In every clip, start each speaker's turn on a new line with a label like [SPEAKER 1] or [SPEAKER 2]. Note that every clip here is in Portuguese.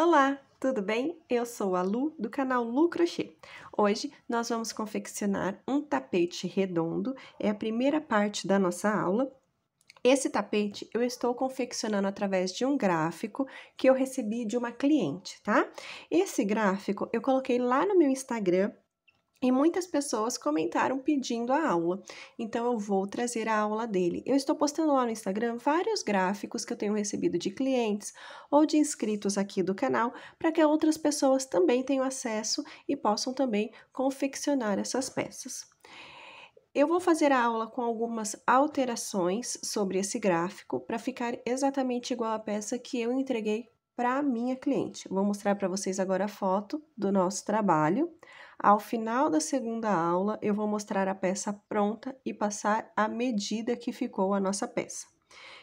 [SPEAKER 1] Olá, tudo bem? Eu sou a Lu do canal Lu Crochê. Hoje nós vamos confeccionar um tapete redondo, é a primeira parte da nossa aula. Esse tapete eu estou confeccionando através de um gráfico que eu recebi de uma cliente, tá? Esse gráfico eu coloquei lá no meu Instagram e muitas pessoas comentaram pedindo a aula, então eu vou trazer a aula dele. Eu estou postando lá no Instagram vários gráficos que eu tenho recebido de clientes ou de inscritos aqui do canal, para que outras pessoas também tenham acesso e possam também confeccionar essas peças. Eu vou fazer a aula com algumas alterações sobre esse gráfico para ficar exatamente igual à peça que eu entreguei para a minha cliente. Vou mostrar para vocês agora a foto do nosso trabalho. Ao final da segunda aula, eu vou mostrar a peça pronta e passar a medida que ficou a nossa peça.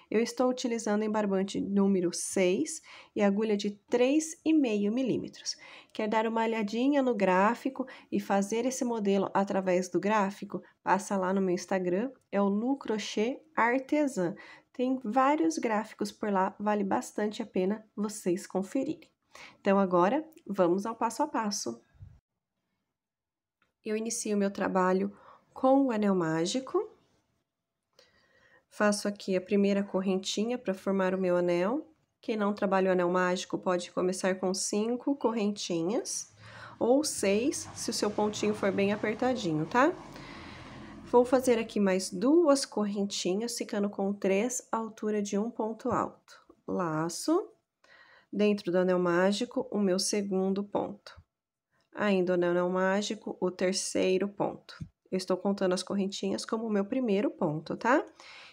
[SPEAKER 1] Eu estou utilizando embarbante número 6 e agulha de 3,5 milímetros. Quer dar uma olhadinha no gráfico e fazer esse modelo através do gráfico? Passa lá no meu Instagram, é o Lu Crochê Artesã. Tem vários gráficos por lá, vale bastante a pena vocês conferirem. Então, agora, vamos ao passo a passo eu inicio meu trabalho com o anel mágico. Faço aqui a primeira correntinha para formar o meu anel. Quem não trabalha o anel mágico pode começar com cinco correntinhas ou seis, se o seu pontinho for bem apertadinho, tá? Vou fazer aqui mais duas correntinhas, ficando com três, altura de um ponto alto. Laço, dentro do anel mágico, o meu segundo ponto ainda o não mágico, o terceiro ponto. Eu estou contando as correntinhas como o meu primeiro ponto, tá?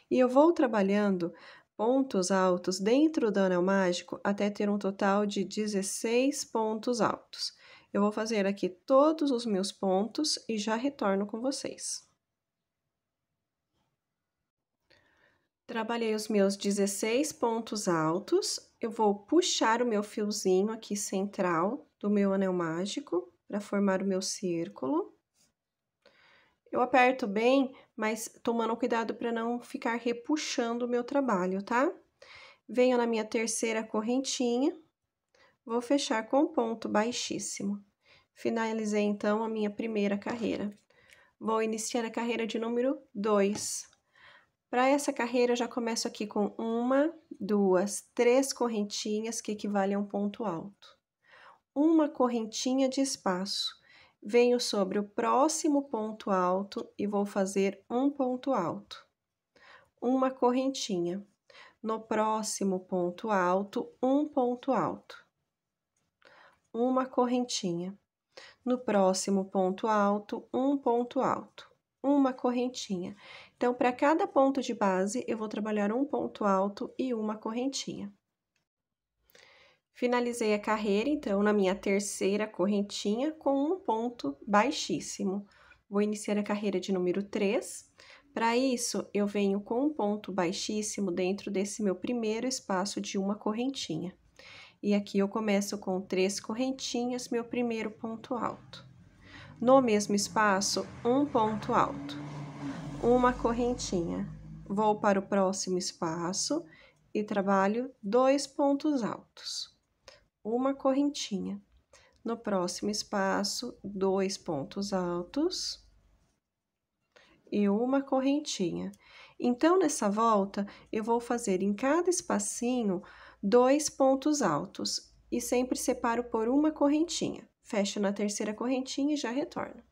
[SPEAKER 1] E eu vou trabalhando pontos altos dentro do anel mágico até ter um total de 16 pontos altos. Eu vou fazer aqui todos os meus pontos e já retorno com vocês. Trabalhei os meus 16 pontos altos, eu vou puxar o meu fiozinho aqui central do meu anel mágico para formar o meu círculo. Eu aperto bem, mas tomando cuidado para não ficar repuxando o meu trabalho, tá? Venho na minha terceira correntinha, vou fechar com ponto baixíssimo. Finalizei, então, a minha primeira carreira. Vou iniciar a carreira de número 2. Para essa carreira, eu já começo aqui com uma, duas, três correntinhas que equivalem a um ponto alto uma correntinha de espaço. Venho sobre o próximo ponto alto e vou fazer um ponto alto. Uma correntinha. No próximo ponto alto, um ponto alto. Uma correntinha. No próximo ponto alto, um ponto alto. Uma correntinha. Então, para cada ponto de base, eu vou trabalhar um ponto alto e uma correntinha. Finalizei a carreira, então, na minha terceira correntinha com um ponto baixíssimo. Vou iniciar a carreira de número 3. Para isso, eu venho com um ponto baixíssimo dentro desse meu primeiro espaço de uma correntinha. E aqui eu começo com três correntinhas, meu primeiro ponto alto. No mesmo espaço, um ponto alto. Uma correntinha. Vou para o próximo espaço e trabalho dois pontos altos uma correntinha. No próximo espaço, dois pontos altos e uma correntinha. Então, nessa volta, eu vou fazer em cada espacinho dois pontos altos e sempre separo por uma correntinha. Fecho na terceira correntinha e já retorno.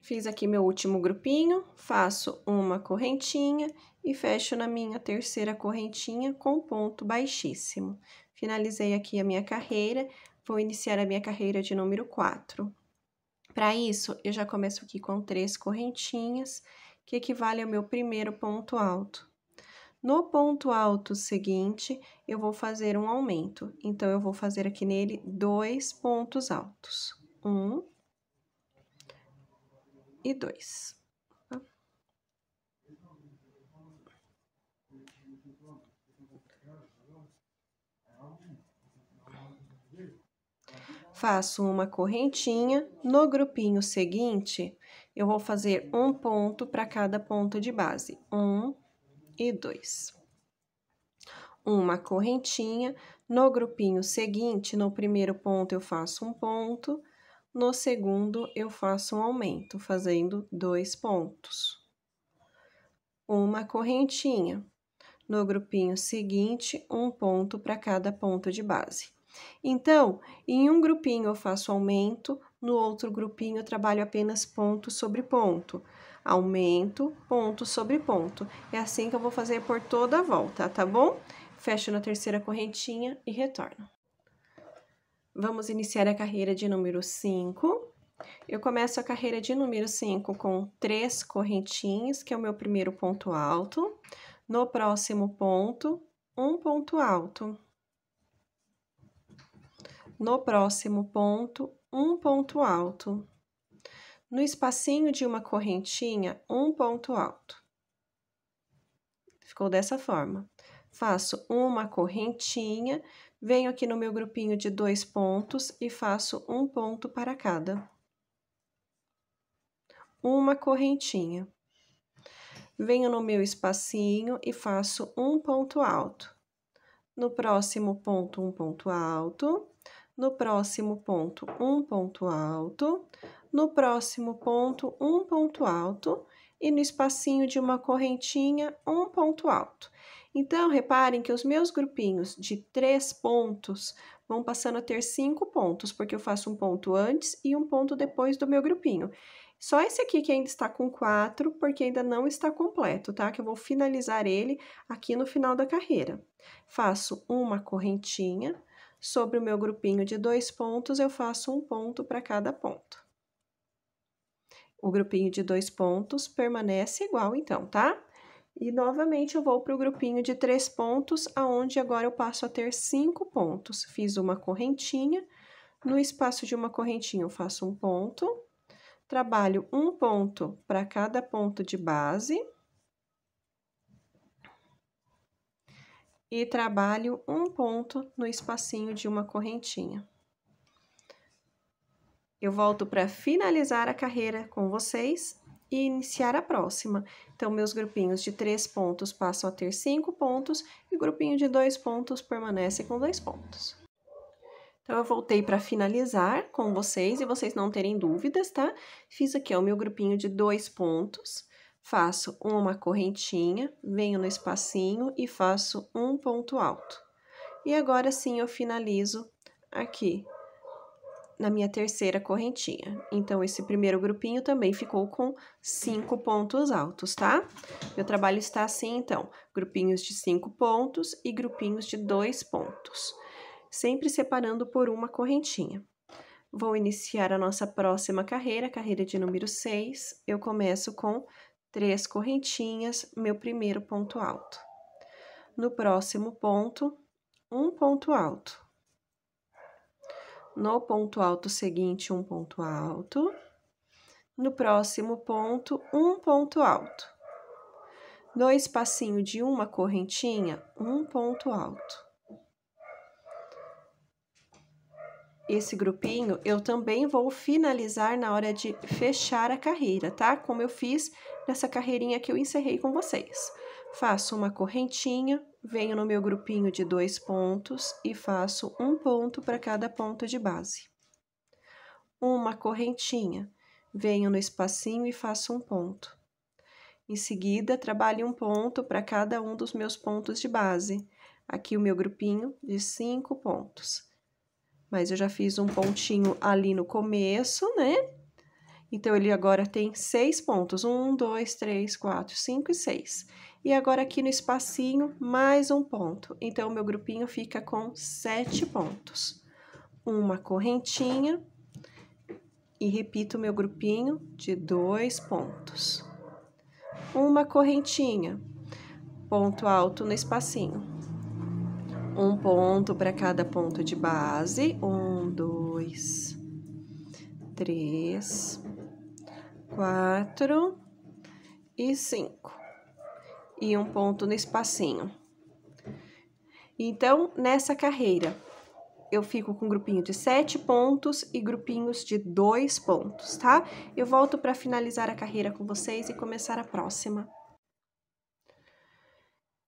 [SPEAKER 1] Fiz aqui meu último grupinho, faço uma correntinha e fecho na minha terceira correntinha com ponto baixíssimo. Finalizei aqui a minha carreira, vou iniciar a minha carreira de número 4. Para isso, eu já começo aqui com três correntinhas, que equivale ao meu primeiro ponto alto. No ponto alto seguinte, eu vou fazer um aumento. Então, eu vou fazer aqui nele dois pontos altos. Um, e dois. Faço uma correntinha. No grupinho seguinte, eu vou fazer um ponto para cada ponto de base. Um e dois. Uma correntinha. No grupinho seguinte, no primeiro ponto, eu faço um ponto. No segundo, eu faço um aumento, fazendo dois pontos. Uma correntinha. No grupinho seguinte, um ponto para cada ponto de base. Então, em um grupinho eu faço aumento, no outro grupinho eu trabalho apenas ponto sobre ponto. Aumento, ponto sobre ponto. É assim que eu vou fazer por toda a volta, tá bom? Fecho na terceira correntinha e retorno. Vamos iniciar a carreira de número 5. Eu começo a carreira de número 5 com três correntinhas, que é o meu primeiro ponto alto. No próximo ponto, um ponto alto. No próximo ponto, um ponto alto. No espacinho de uma correntinha, um ponto alto. Ficou dessa forma. Faço uma correntinha, Venho aqui no meu grupinho de dois pontos e faço um ponto para cada. Uma correntinha. Venho no meu espacinho e faço um ponto alto. No próximo ponto, um ponto alto. No próximo ponto, um ponto alto. No próximo ponto, um ponto alto. E no espacinho de uma correntinha, um ponto alto então, reparem que os meus grupinhos de três pontos vão passando a ter cinco pontos, porque eu faço um ponto antes e um ponto depois do meu grupinho. Só esse aqui que ainda está com quatro, porque ainda não está completo, tá? Que eu vou finalizar ele aqui no final da carreira. Faço uma correntinha, sobre o meu grupinho de dois pontos, eu faço um ponto para cada ponto. O grupinho de dois pontos permanece igual, então, tá? E novamente eu vou para o grupinho de três pontos, aonde agora eu passo a ter cinco pontos. Fiz uma correntinha, no espaço de uma correntinha eu faço um ponto, trabalho um ponto para cada ponto de base. E trabalho um ponto no espacinho de uma correntinha. Eu volto para finalizar a carreira com vocês e iniciar a próxima. Então, meus grupinhos de três pontos passam a ter cinco pontos e o grupinho de dois pontos permanece com dois pontos. Então, eu voltei para finalizar com vocês e vocês não terem dúvidas, tá? Fiz aqui ó, o meu grupinho de dois pontos, faço uma correntinha, venho no espacinho e faço um ponto alto. E agora sim eu finalizo aqui na minha terceira correntinha. Então, esse primeiro grupinho também ficou com cinco pontos altos, tá? Meu trabalho está assim, então, grupinhos de cinco pontos e grupinhos de dois pontos, sempre separando por uma correntinha. Vou iniciar a nossa próxima carreira, carreira de número 6. Eu começo com três correntinhas, meu primeiro ponto alto. No próximo ponto, um ponto alto no ponto alto seguinte, um ponto alto. No próximo ponto, um ponto alto. No espacinho de uma correntinha, um ponto alto. Esse grupinho eu também vou finalizar na hora de fechar a carreira, tá? Como eu fiz nessa carreirinha que eu encerrei com vocês. Faço uma correntinha, venho no meu grupinho de dois pontos e faço um ponto para cada ponto de base. Uma correntinha, venho no espacinho e faço um ponto. Em seguida, trabalho um ponto para cada um dos meus pontos de base. Aqui o meu grupinho de cinco pontos. Mas eu já fiz um pontinho ali no começo, né? Então, ele agora tem seis pontos. Um, dois, três, quatro, cinco e seis. E agora aqui no espacinho, mais um ponto. Então, o meu grupinho fica com sete pontos. Uma correntinha e repito o meu grupinho de dois pontos. Uma correntinha, ponto alto no espacinho. Um ponto para cada ponto de base. Um, dois, três, quatro e cinco e um ponto no espacinho. Então, nessa carreira, eu fico com um grupinho de sete pontos e grupinhos de dois pontos, tá? Eu volto para finalizar a carreira com vocês e começar a próxima.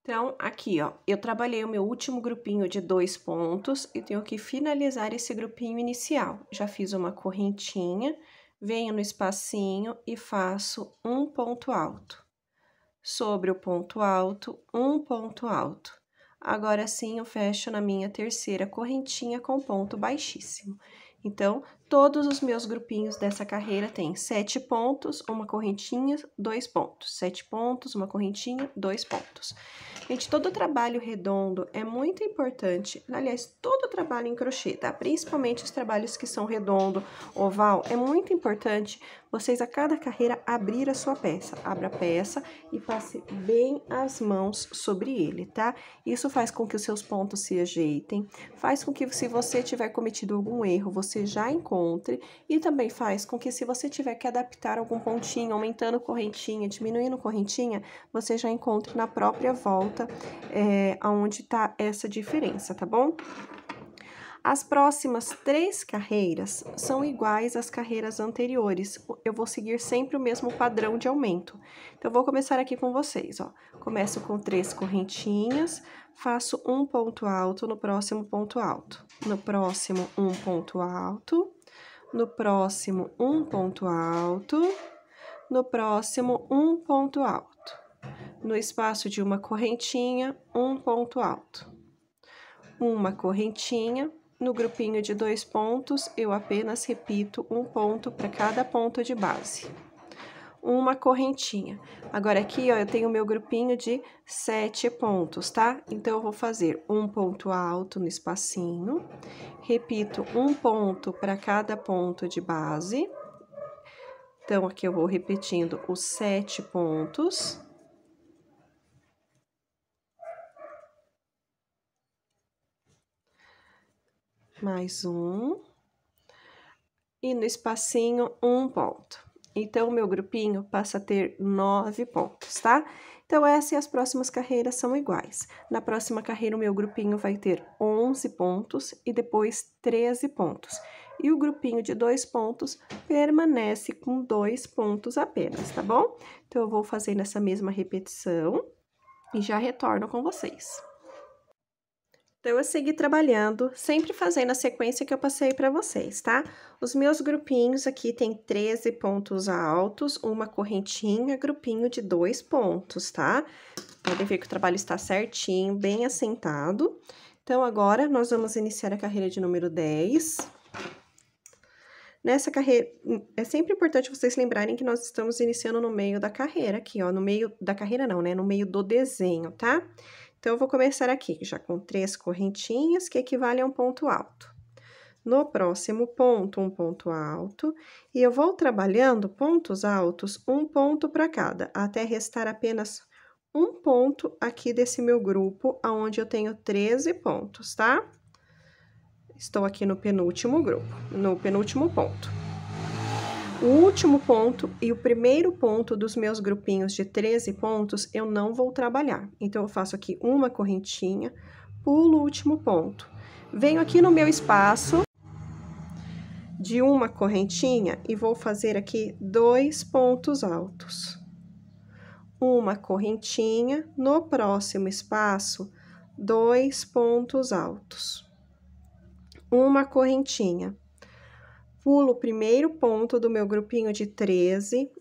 [SPEAKER 1] Então, aqui, ó, eu trabalhei o meu último grupinho de dois pontos e tenho que finalizar esse grupinho inicial. Já fiz uma correntinha, venho no espacinho e faço um ponto alto sobre o ponto alto, um ponto alto. Agora sim, eu fecho na minha terceira correntinha com ponto baixíssimo. Então, Todos os meus grupinhos dessa carreira têm sete pontos, uma correntinha, dois pontos. Sete pontos, uma correntinha, dois pontos. Gente, todo trabalho redondo é muito importante. Aliás, todo trabalho em crochê, tá? Principalmente os trabalhos que são redondo, oval, é muito importante vocês a cada carreira abrir a sua peça. Abra a peça e passe bem as mãos sobre ele, tá? Isso faz com que os seus pontos se ajeitem, faz com que se você tiver cometido algum erro, você já encontre encontre e também faz com que se você tiver que adaptar algum pontinho, aumentando correntinha, diminuindo correntinha, você já encontre na própria volta é, aonde está essa diferença, tá bom? As próximas três carreiras são iguais às carreiras anteriores. Eu vou seguir sempre o mesmo padrão de aumento. Então, eu vou começar aqui com vocês, ó. Começo com três correntinhas, faço um ponto alto no próximo ponto alto. No próximo, um ponto alto no próximo um ponto alto, no próximo um ponto alto. No espaço de uma correntinha, um ponto alto. Uma correntinha, no grupinho de dois pontos, eu apenas repito um ponto para cada ponto de base uma correntinha. Agora aqui, ó, eu tenho o meu grupinho de sete pontos, tá? Então, eu vou fazer um ponto alto no espacinho, repito um ponto para cada ponto de base. Então, aqui eu vou repetindo os sete pontos. Mais um. E no espacinho, um ponto. Então, o meu grupinho passa a ter nove pontos, tá? Então, essa e as próximas carreiras são iguais. Na próxima carreira, o meu grupinho vai ter 11 pontos e depois 13 pontos. E o grupinho de dois pontos permanece com dois pontos apenas, tá bom? Então, eu vou fazendo essa mesma repetição e já retorno com vocês. Então, eu segui trabalhando, sempre fazendo a sequência que eu passei para vocês, tá? Os meus grupinhos aqui tem 13 pontos altos, uma correntinha, grupinho de dois pontos, tá? Podem ver que o trabalho está certinho, bem assentado. Então, agora, nós vamos iniciar a carreira de número 10. Nessa carreira, é sempre importante vocês lembrarem que nós estamos iniciando no meio da carreira aqui, ó. No meio da carreira não, né? No meio do desenho, tá? Então, eu vou começar aqui, já com três correntinhas, que equivale a um ponto alto. No próximo ponto, um ponto alto, e eu vou trabalhando pontos altos, um ponto para cada, até restar apenas um ponto aqui desse meu grupo, aonde eu tenho 13 pontos, tá? Estou aqui no penúltimo grupo, no penúltimo ponto. O último ponto e o primeiro ponto dos meus grupinhos de 13 pontos eu não vou trabalhar. Então, eu faço aqui uma correntinha, pulo o último ponto. Venho aqui no meu espaço de uma correntinha e vou fazer aqui dois pontos altos. Uma correntinha, no próximo espaço, dois pontos altos. Uma correntinha Pulo o primeiro ponto do meu grupinho de 13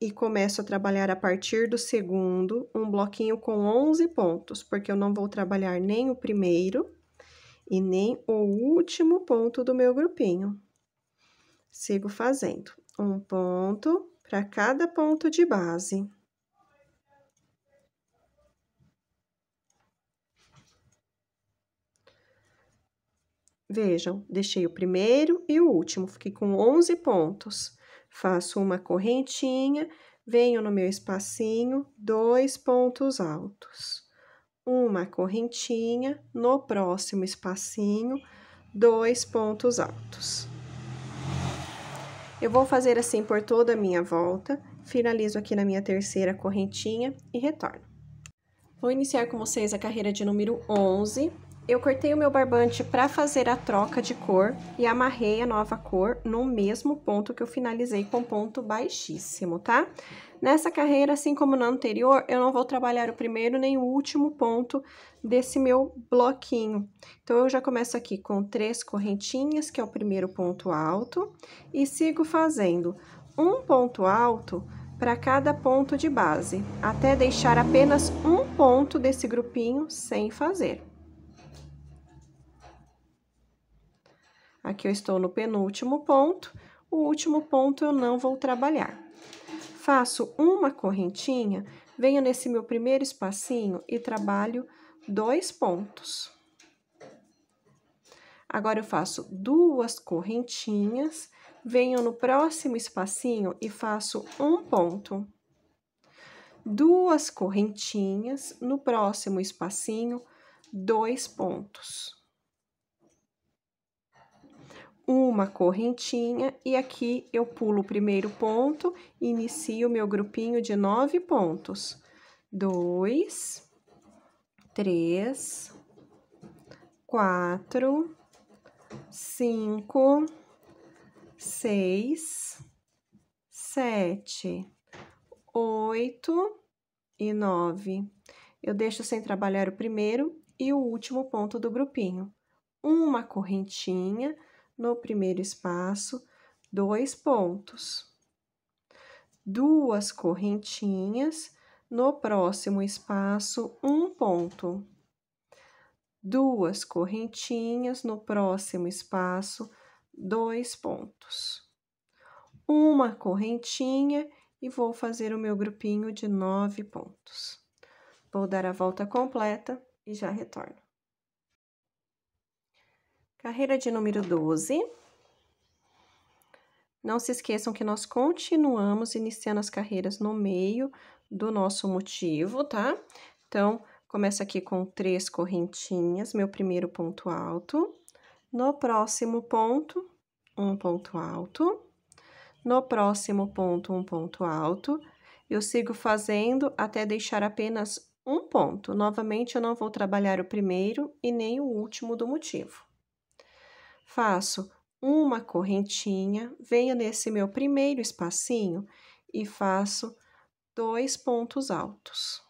[SPEAKER 1] e começo a trabalhar a partir do segundo, um bloquinho com 11 pontos, porque eu não vou trabalhar nem o primeiro e nem o último ponto do meu grupinho. Sigo fazendo um ponto para cada ponto de base. Vejam, deixei o primeiro e o último, fiquei com 11 pontos. Faço uma correntinha, venho no meu espacinho, dois pontos altos. Uma correntinha, no próximo espacinho, dois pontos altos. Eu vou fazer assim por toda a minha volta, finalizo aqui na minha terceira correntinha e retorno. Vou iniciar com vocês a carreira de número 11, eu cortei o meu barbante para fazer a troca de cor e amarrei a nova cor no mesmo ponto que eu finalizei com ponto baixíssimo, tá? Nessa carreira, assim como na anterior, eu não vou trabalhar o primeiro nem o último ponto desse meu bloquinho. Então, eu já começo aqui com três correntinhas, que é o primeiro ponto alto, e sigo fazendo um ponto alto para cada ponto de base, até deixar apenas um ponto desse grupinho sem fazer. Aqui eu estou no penúltimo ponto, o último ponto eu não vou trabalhar. Faço uma correntinha, venho nesse meu primeiro espacinho e trabalho dois pontos. Agora, eu faço duas correntinhas, venho no próximo espacinho e faço um ponto. Duas correntinhas, no próximo espacinho, dois pontos uma correntinha e aqui eu pulo o primeiro ponto e inicio meu grupinho de nove pontos. Dois, três, quatro, cinco, seis, sete, oito e nove. Eu deixo sem trabalhar o primeiro e o último ponto do grupinho. Uma correntinha no primeiro espaço, dois pontos. Duas correntinhas, no próximo espaço, um ponto. Duas correntinhas, no próximo espaço, dois pontos. Uma correntinha e vou fazer o meu grupinho de nove pontos. Vou dar a volta completa e já retorno. Carreira de número 12. Não se esqueçam que nós continuamos iniciando as carreiras no meio do nosso motivo, tá? Então, começa aqui com três correntinhas, meu primeiro ponto alto. No próximo ponto, um ponto alto. No próximo ponto, um ponto alto. Eu sigo fazendo até deixar apenas um ponto. Novamente, eu não vou trabalhar o primeiro e nem o último do motivo faço uma correntinha, venho nesse meu primeiro espacinho e faço dois pontos altos.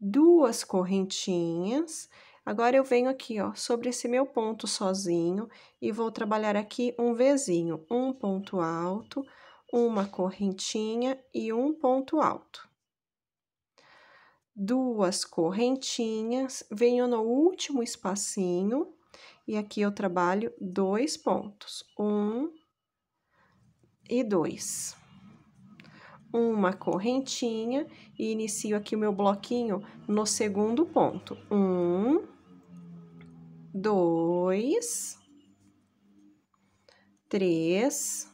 [SPEAKER 1] Duas correntinhas. Agora, eu venho aqui, ó, sobre esse meu ponto sozinho e vou trabalhar aqui um vezinho, Um ponto alto, uma correntinha e um ponto alto. Duas correntinhas, venho no último espacinho e aqui eu trabalho dois pontos, um e dois. Uma correntinha e inicio aqui o meu bloquinho no segundo ponto. Um, dois, três,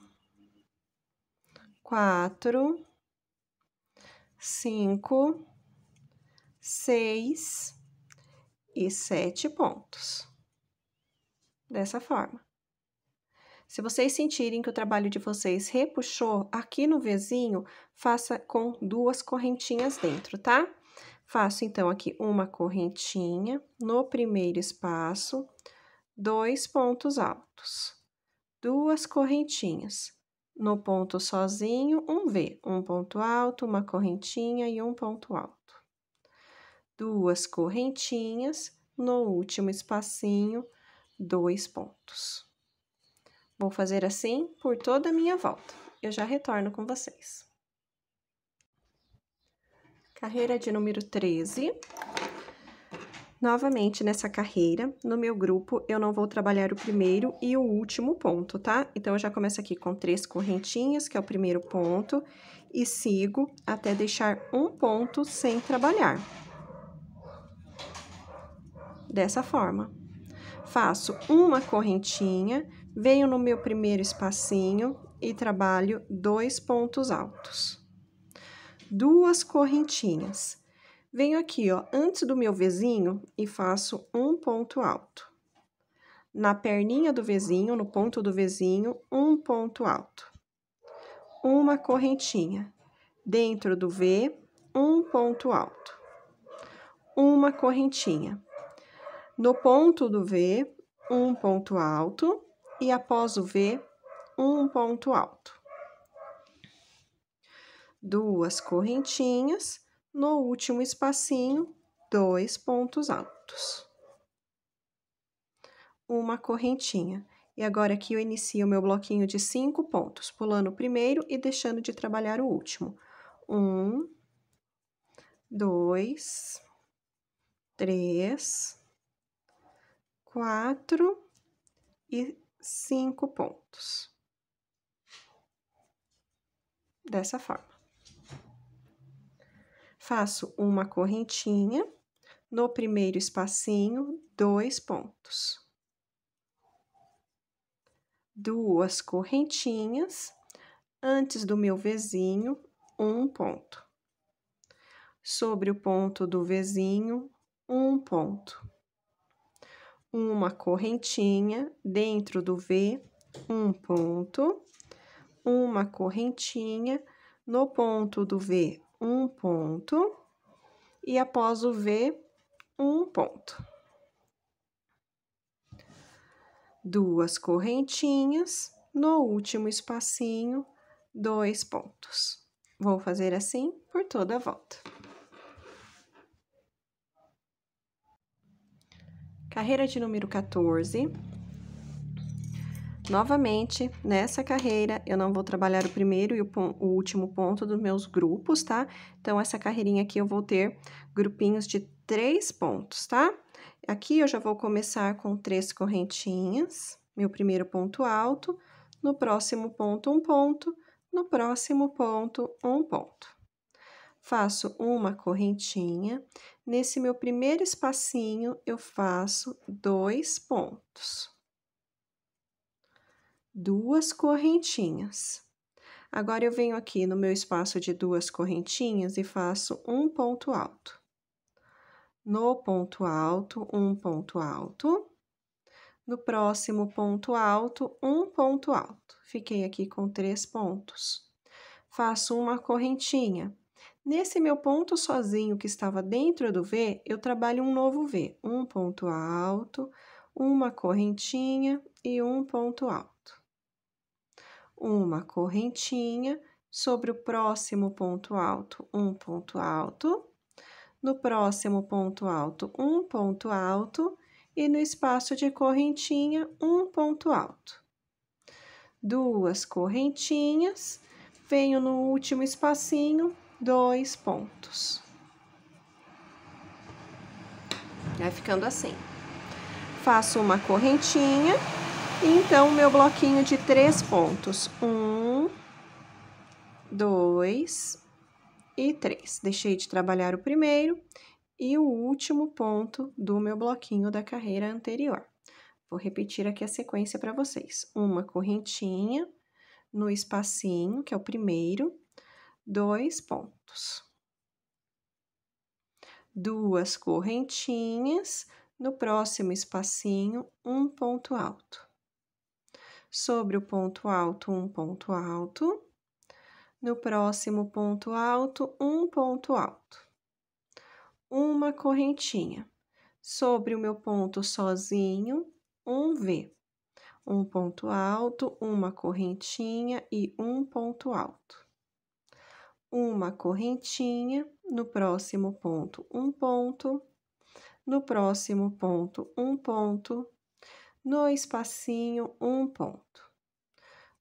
[SPEAKER 1] quatro, cinco, seis e sete pontos dessa forma. Se vocês sentirem que o trabalho de vocês repuxou aqui no vizinho, faça com duas correntinhas dentro, tá? Faço, então, aqui uma correntinha no primeiro espaço, dois pontos altos, duas correntinhas. No ponto sozinho, um V, um ponto alto, uma correntinha e um ponto alto. Duas correntinhas, no último espacinho, dois pontos. Vou fazer assim por toda a minha volta. Eu já retorno com vocês. Carreira de número 13. Novamente, nessa carreira, no meu grupo, eu não vou trabalhar o primeiro e o último ponto, tá? Então, eu já começo aqui com três correntinhas, que é o primeiro ponto, e sigo até deixar um ponto sem trabalhar. Dessa forma. Faço uma correntinha, venho no meu primeiro espacinho e trabalho dois pontos altos. Duas correntinhas. Venho aqui, ó, antes do meu vizinho e faço um ponto alto. Na perninha do vizinho, no ponto do vizinho, um ponto alto. Uma correntinha. Dentro do V, um ponto alto. Uma correntinha. No ponto do V, um ponto alto e após o V, um ponto alto. Duas correntinhas, no último espacinho, dois pontos altos. Uma correntinha. E agora aqui eu inicio o meu bloquinho de cinco pontos, pulando o primeiro e deixando de trabalhar o último. Um, dois, três, quatro e cinco pontos. Dessa forma. Faço uma correntinha, no primeiro espacinho, dois pontos. Duas correntinhas, antes do meu vizinho, um ponto. Sobre o ponto do vizinho, um ponto uma correntinha dentro do V, um ponto, uma correntinha no ponto do V, um ponto, e após o V, um ponto. Duas correntinhas, no último espacinho, dois pontos. Vou fazer assim por toda a volta. Carreira de número 14. Novamente, nessa carreira, eu não vou trabalhar o primeiro e o, o, último ponto dos meus grupos, tá? Então, essa carreirinha aqui eu vou ter grupinhos de três pontos, tá? Aqui eu já vou começar com três correntinhas, meu primeiro ponto alto, no próximo ponto, um ponto, no próximo ponto, um ponto faço uma correntinha. Nesse meu primeiro espacinho, eu faço dois pontos. Duas correntinhas. Agora, eu venho aqui no meu espaço de duas correntinhas e faço um ponto alto. No ponto alto, um ponto alto. No próximo ponto alto, um ponto alto. Fiquei aqui com três pontos. Faço uma correntinha Nesse meu ponto sozinho que estava dentro do V, eu trabalho um novo V, um ponto alto, uma correntinha e um ponto alto. Uma correntinha sobre o próximo ponto alto, um ponto alto. No próximo ponto alto, um ponto alto. E no espaço de correntinha, um ponto alto. Duas correntinhas. Venho no último espacinho, dois pontos. Vai ficando assim. Faço uma correntinha, então, meu bloquinho de três pontos. Um, dois e três. Deixei de trabalhar o primeiro e o último ponto do meu bloquinho da carreira anterior. Vou repetir aqui a sequência para vocês. Uma correntinha no espacinho, que é o primeiro, dois pontos. Duas correntinhas, no próximo espacinho, um ponto alto. Sobre o ponto alto, um ponto alto. No próximo ponto alto, um ponto alto. Uma correntinha. Sobre o meu ponto sozinho, um V um ponto alto, uma correntinha e um ponto alto uma correntinha, no próximo ponto, um ponto, no próximo ponto, um ponto, no espacinho, um ponto,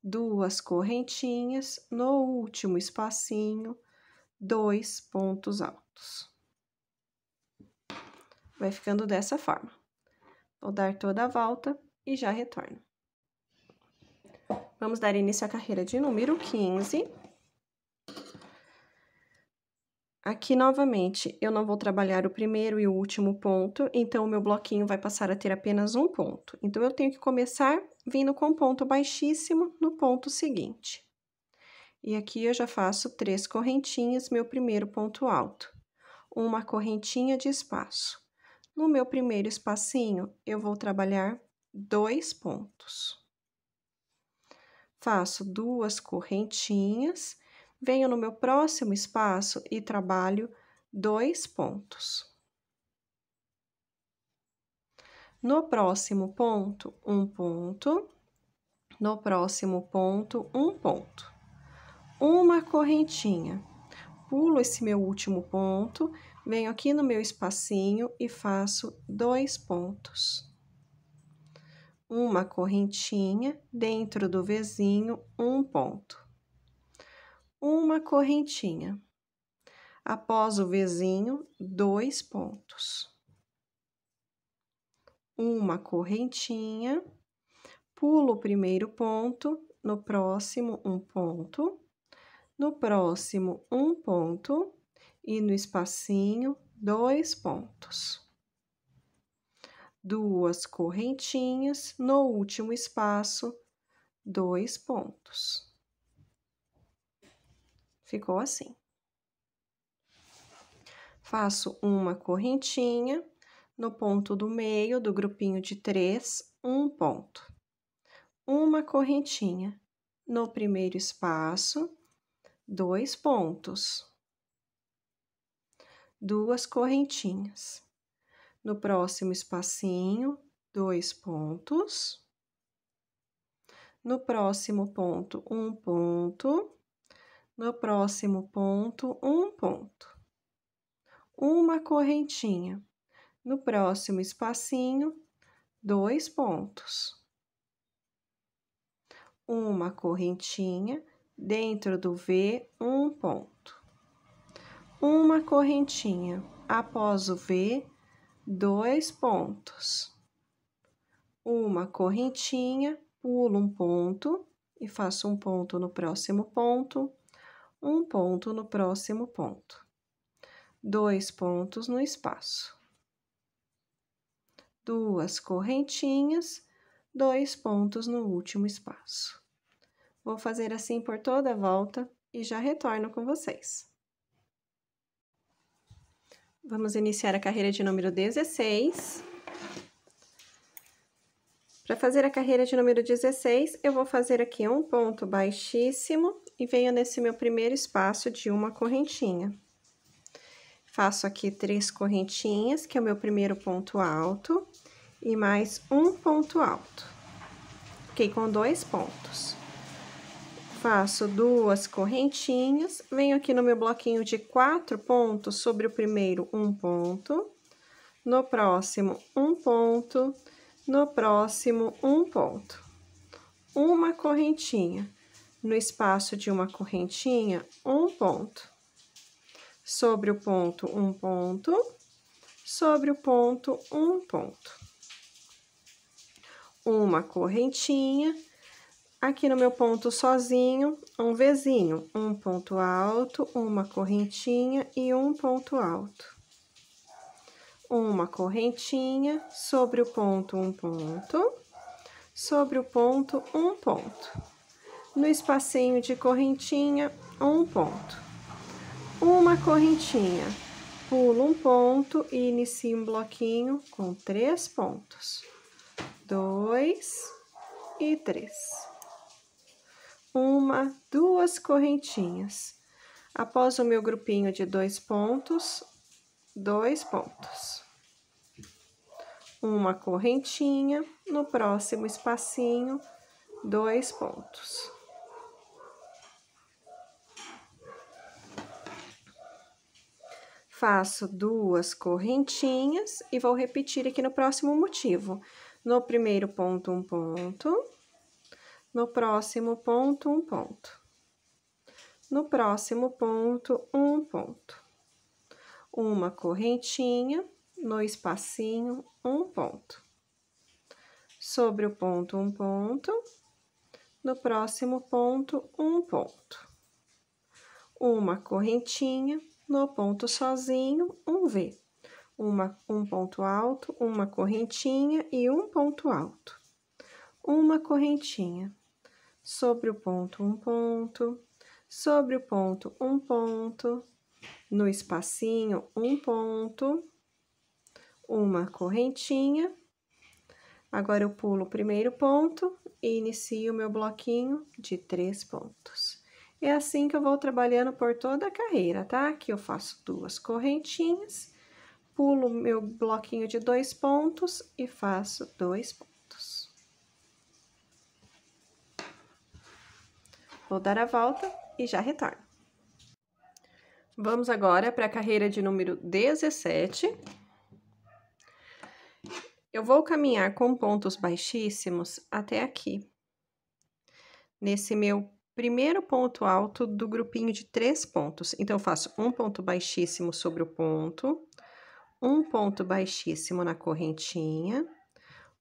[SPEAKER 1] duas correntinhas, no último espacinho, dois pontos altos. Vai ficando dessa forma. Vou dar toda a volta e já retorno. Vamos dar início à carreira de número 15. Aqui, novamente, eu não vou trabalhar o primeiro e o último ponto, então o meu bloquinho vai passar a ter apenas um ponto. Então, eu tenho que começar vindo com ponto baixíssimo no ponto seguinte. E aqui eu já faço três correntinhas, meu primeiro ponto alto. Uma correntinha de espaço. No meu primeiro espacinho, eu vou trabalhar dois pontos. Faço duas correntinhas venho no meu próximo espaço e trabalho dois pontos. No próximo ponto, um ponto. No próximo ponto, um ponto. Uma correntinha. Pulo esse meu último ponto, venho aqui no meu espacinho e faço dois pontos. Uma correntinha, dentro do vizinho, um ponto uma correntinha. Após o vizinho, dois pontos. Uma correntinha, pulo o primeiro ponto, no próximo, um ponto, no próximo, um ponto, e no espacinho, dois pontos. Duas correntinhas, no último espaço, dois pontos Ficou assim. Faço uma correntinha no ponto do meio do grupinho de três, um ponto. Uma correntinha no primeiro espaço, dois pontos. Duas correntinhas. No próximo espacinho, dois pontos. No próximo ponto, um ponto. No próximo ponto, um ponto. Uma correntinha. No próximo espacinho, dois pontos. Uma correntinha. Dentro do V, um ponto. Uma correntinha. Após o V, dois pontos. Uma correntinha, pulo um ponto e faço um ponto no próximo ponto um ponto no próximo ponto, dois pontos no espaço, duas correntinhas, dois pontos no último espaço. Vou fazer assim por toda a volta e já retorno com vocês. Vamos iniciar a carreira de número 16. Para fazer a carreira de número 16, eu vou fazer aqui um ponto baixíssimo e venho nesse meu primeiro espaço de uma correntinha. Faço aqui três correntinhas, que é o meu primeiro ponto alto, e mais um ponto alto. Fiquei com dois pontos. Faço duas correntinhas, venho aqui no meu bloquinho de quatro pontos, sobre o primeiro um ponto, no próximo um ponto, no próximo um ponto. Uma correntinha no espaço de uma correntinha, um ponto. Sobre o ponto, um ponto. Sobre o ponto, um ponto. Uma correntinha. Aqui no meu ponto sozinho, um vizinho, um ponto alto, uma correntinha e um ponto alto. Uma correntinha, sobre o ponto, um ponto, sobre o ponto, um ponto no espacinho de correntinha um ponto. Uma correntinha, pulo um ponto e inicio um bloquinho com três pontos. Dois e três. Uma, duas correntinhas. Após o meu grupinho de dois pontos, dois pontos. Uma correntinha, no próximo espacinho, dois pontos. Faço duas correntinhas e vou repetir aqui no próximo motivo. No primeiro ponto, um ponto. No próximo ponto, um ponto. No próximo ponto, um ponto. Uma correntinha, no espacinho, um ponto. Sobre o ponto, um ponto. No próximo ponto, um ponto. Uma correntinha, no ponto sozinho, um V. Uma, um ponto alto, uma correntinha e um ponto alto. Uma correntinha. Sobre o ponto, um ponto. Sobre o ponto, um ponto. No espacinho, um ponto. Uma correntinha. Agora, eu pulo o primeiro ponto e inicio o meu bloquinho de três pontos. É assim que eu vou trabalhando por toda a carreira, tá? Aqui eu faço duas correntinhas, pulo meu bloquinho de dois pontos e faço dois pontos. Vou dar a volta e já retorno. Vamos agora para a carreira de número 17. Eu vou caminhar com pontos baixíssimos até aqui, nesse meu primeiro ponto alto do grupinho de três pontos. Então, eu faço um ponto baixíssimo sobre o ponto, um ponto baixíssimo na correntinha,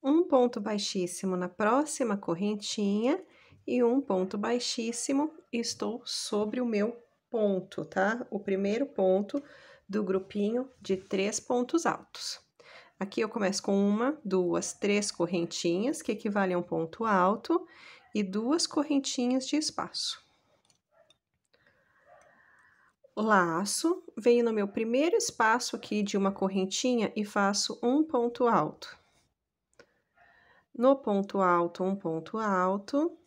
[SPEAKER 1] um ponto baixíssimo na próxima correntinha e um ponto baixíssimo estou sobre o meu ponto, tá? O primeiro ponto do grupinho de três pontos altos. Aqui eu começo com uma, duas, três correntinhas, que equivale a um ponto alto, e duas correntinhas de espaço. Laço, venho no meu primeiro espaço aqui de uma correntinha e faço um ponto alto. No ponto alto, um ponto alto,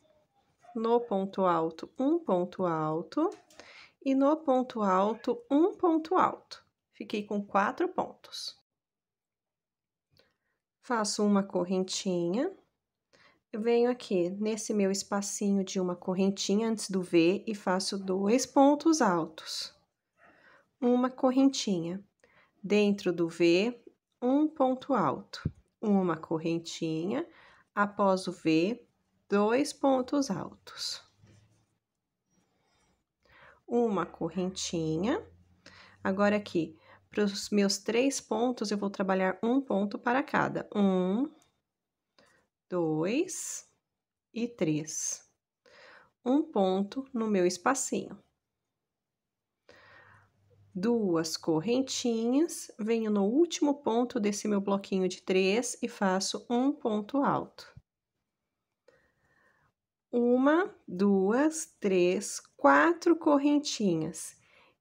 [SPEAKER 1] no ponto alto, um ponto alto, e no ponto alto, um ponto alto. Fiquei com quatro pontos. Faço uma correntinha, eu venho aqui nesse meu espacinho de uma correntinha antes do V e faço dois pontos altos. Uma correntinha. Dentro do V, um ponto alto. Uma correntinha. Após o V, dois pontos altos. Uma correntinha. Agora, aqui, para os meus três pontos, eu vou trabalhar um ponto para cada. Um, dois e três. Um ponto no meu espacinho. Duas correntinhas, venho no último ponto desse meu bloquinho de três e faço um ponto alto. Uma, duas, três, quatro correntinhas.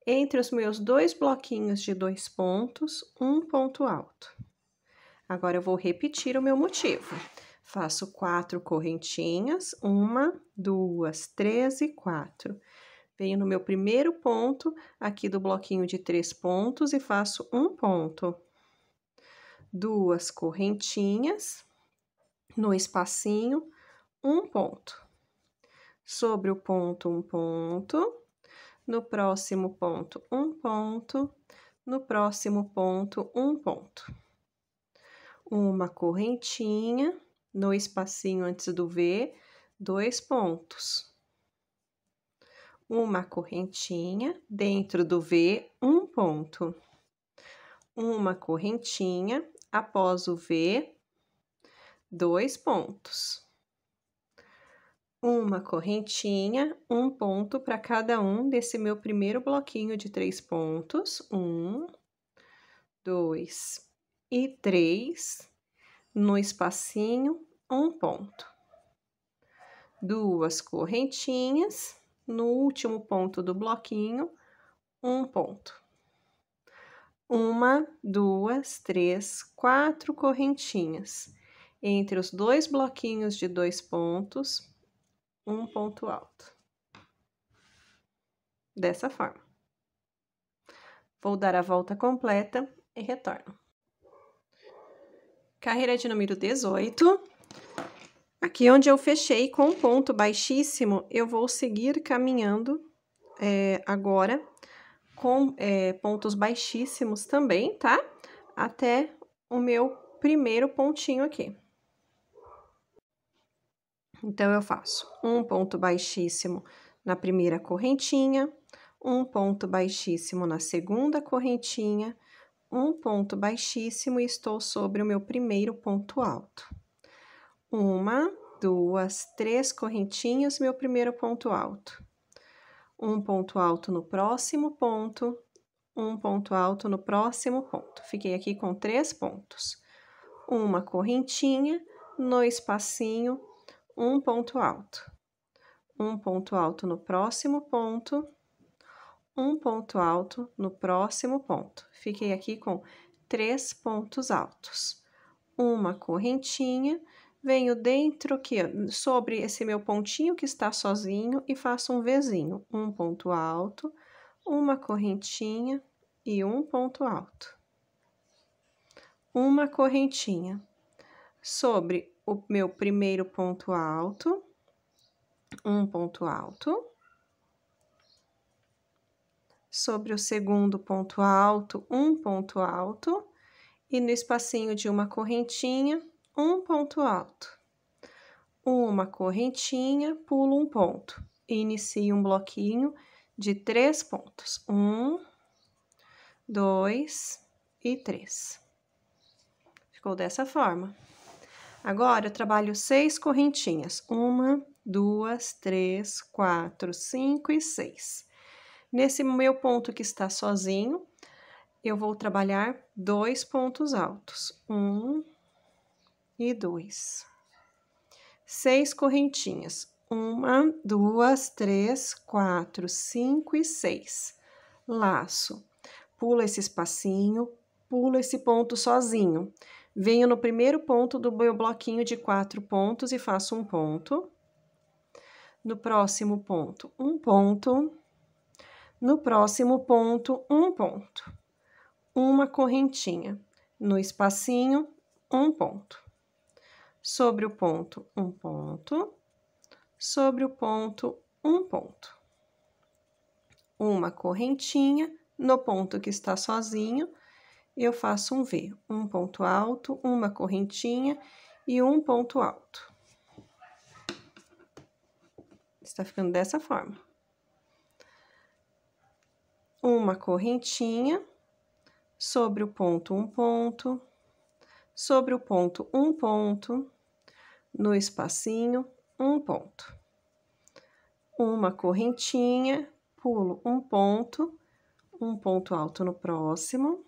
[SPEAKER 1] Entre os meus dois bloquinhos de dois pontos, um ponto alto. Agora, eu vou repetir o meu motivo. Faço quatro correntinhas, uma, duas, três e quatro. Venho no meu primeiro ponto aqui do bloquinho de três pontos e faço um ponto. Duas correntinhas, no espacinho, um ponto. Sobre o ponto, um ponto. No próximo ponto, um ponto. No próximo ponto, um ponto. Uma correntinha no espacinho antes do V, dois pontos. Uma correntinha dentro do V, um ponto. Uma correntinha após o V, dois pontos. Uma correntinha, um ponto para cada um desse meu primeiro bloquinho de três pontos. Um, dois e três no espacinho, um ponto. Duas correntinhas, no último ponto do bloquinho, um ponto. Uma, duas, três, quatro correntinhas. Entre os dois bloquinhos de dois pontos, um ponto alto. Dessa forma. Vou dar a volta completa e retorno carreira de número 18. Aqui onde eu fechei com ponto baixíssimo, eu vou seguir caminhando é, agora com é, pontos baixíssimos também, tá? Até o meu primeiro pontinho aqui. Então, eu faço um ponto baixíssimo na primeira correntinha, um ponto baixíssimo na segunda correntinha, um ponto baixíssimo e estou sobre o meu primeiro ponto alto. Uma, duas, três correntinhas, meu primeiro ponto alto. Um ponto alto no próximo ponto, um ponto alto no próximo ponto. Fiquei aqui com três pontos. Uma correntinha, no espacinho, um ponto alto. Um ponto alto no próximo ponto, um ponto alto no próximo ponto. Fiquei aqui com três pontos altos. Uma correntinha, venho dentro aqui, sobre esse meu pontinho que está sozinho e faço um Vzinho. Um ponto alto, uma correntinha e um ponto alto. Uma correntinha sobre o meu primeiro ponto alto, um ponto alto sobre o segundo ponto alto, um ponto alto, e no espacinho de uma correntinha, um ponto alto. Uma correntinha, pulo um ponto, e inicio um bloquinho de três pontos: um, dois e três. Ficou dessa forma. Agora, eu trabalho seis correntinhas: uma, duas, três, quatro, cinco e seis Nesse meu ponto que está sozinho, eu vou trabalhar dois pontos altos. Um e dois. Seis correntinhas. Uma, duas, três, quatro, cinco e seis. Laço. Pulo esse espacinho, pulo esse ponto sozinho. Venho no primeiro ponto do meu bloquinho de quatro pontos e faço um ponto. No próximo ponto, um ponto no próximo ponto, um ponto. Uma correntinha. No espacinho, um ponto. Sobre o ponto, um ponto. Sobre o ponto, um ponto. Uma correntinha. No ponto que está sozinho, eu faço um V. Um ponto alto, uma correntinha e um ponto alto. Está ficando dessa forma uma correntinha sobre o ponto um ponto, sobre o ponto um ponto, no espacinho um ponto. Uma correntinha, pulo um ponto, um ponto alto no próximo,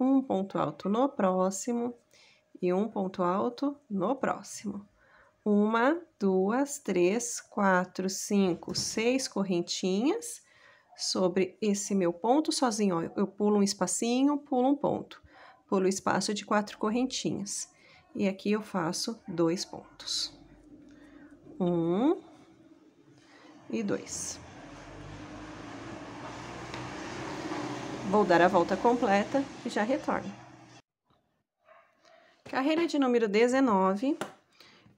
[SPEAKER 1] um ponto alto no próximo e um ponto alto no próximo. Uma, duas, três, quatro, cinco, seis correntinhas sobre esse meu ponto sozinho. Ó, eu pulo um espacinho, pulo um ponto. Pulo o espaço de quatro correntinhas. E aqui eu faço dois pontos. Um e dois. Vou dar a volta completa e já retorno. Carreira de número 19.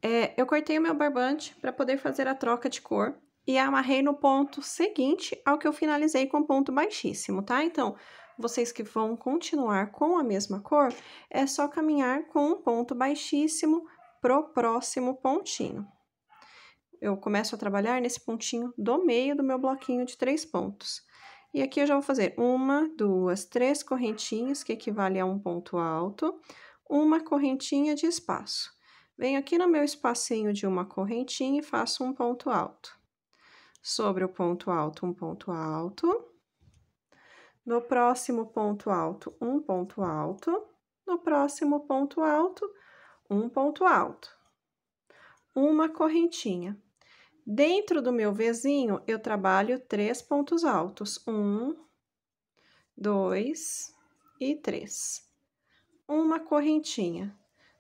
[SPEAKER 1] É, eu cortei o meu barbante para poder fazer a troca de cor e amarrei no ponto seguinte ao que eu finalizei com ponto baixíssimo, tá? Então, vocês que vão continuar com a mesma cor, é só caminhar com um ponto baixíssimo pro próximo pontinho. Eu começo a trabalhar nesse pontinho do meio do meu bloquinho de três pontos. E aqui eu já vou fazer uma, duas, três correntinhas, que equivale a um ponto alto, uma correntinha de espaço. Venho aqui no meu espacinho de uma correntinha e faço um ponto alto sobre o ponto alto, um ponto alto. No próximo ponto alto, um ponto alto. No próximo ponto alto, um ponto alto. Uma correntinha. Dentro do meu vizinho, eu trabalho três pontos altos. Um, dois e três. Uma correntinha.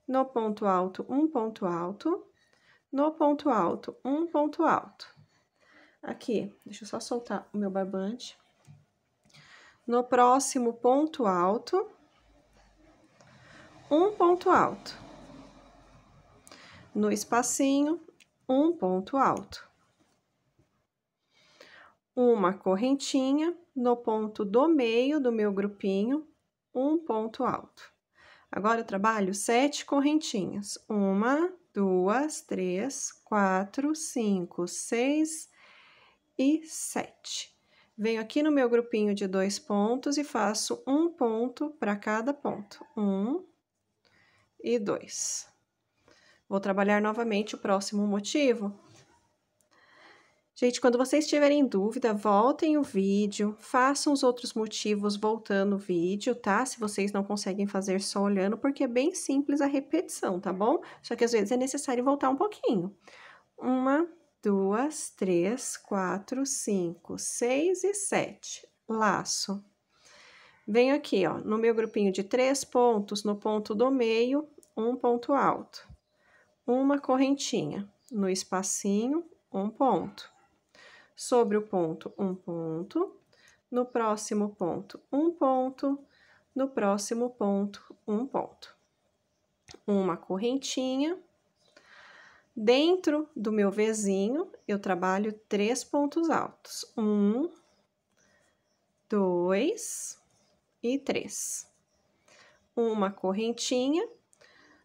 [SPEAKER 1] No ponto alto, um ponto alto. No ponto alto, um ponto alto Aqui, deixa eu só soltar o meu barbante. No próximo ponto alto, um ponto alto. No espacinho, um ponto alto. Uma correntinha no ponto do meio do meu grupinho, um ponto alto. Agora, eu trabalho sete correntinhas. Uma, duas, três, quatro, cinco, seis, e 7. Venho aqui no meu grupinho de dois pontos e faço um ponto para cada ponto. Um e dois. Vou trabalhar novamente o próximo motivo. Gente, quando vocês tiverem dúvida, voltem o vídeo, façam os outros motivos voltando o vídeo, tá? Se vocês não conseguem fazer só olhando, porque é bem simples a repetição, tá bom? Só que às vezes é necessário voltar um pouquinho. Uma duas, três, quatro, cinco, seis e sete. Laço. Venho aqui, ó, no meu grupinho de três pontos, no ponto do meio, um ponto alto. Uma correntinha. No espacinho, um ponto. Sobre o ponto, um ponto. No próximo ponto, um ponto. No próximo ponto, um ponto. Uma correntinha Dentro do meu Vzinho, eu trabalho três pontos altos. Um, dois e três. Uma correntinha.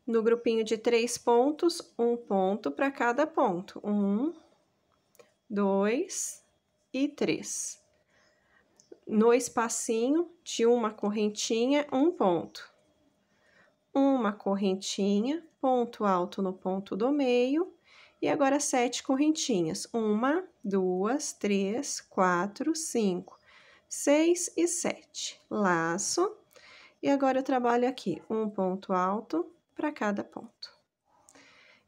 [SPEAKER 1] No grupinho de três pontos, um ponto para cada ponto. Um, dois e três. No espacinho de uma correntinha, um ponto uma correntinha, ponto alto no ponto do meio, e agora sete correntinhas. Uma, duas, três, quatro, cinco, seis e sete. Laço. E agora eu trabalho aqui um ponto alto para cada ponto.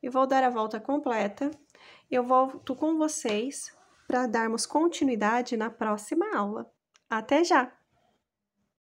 [SPEAKER 1] E vou dar a volta completa. Eu volto com vocês para darmos continuidade na próxima aula. Até já!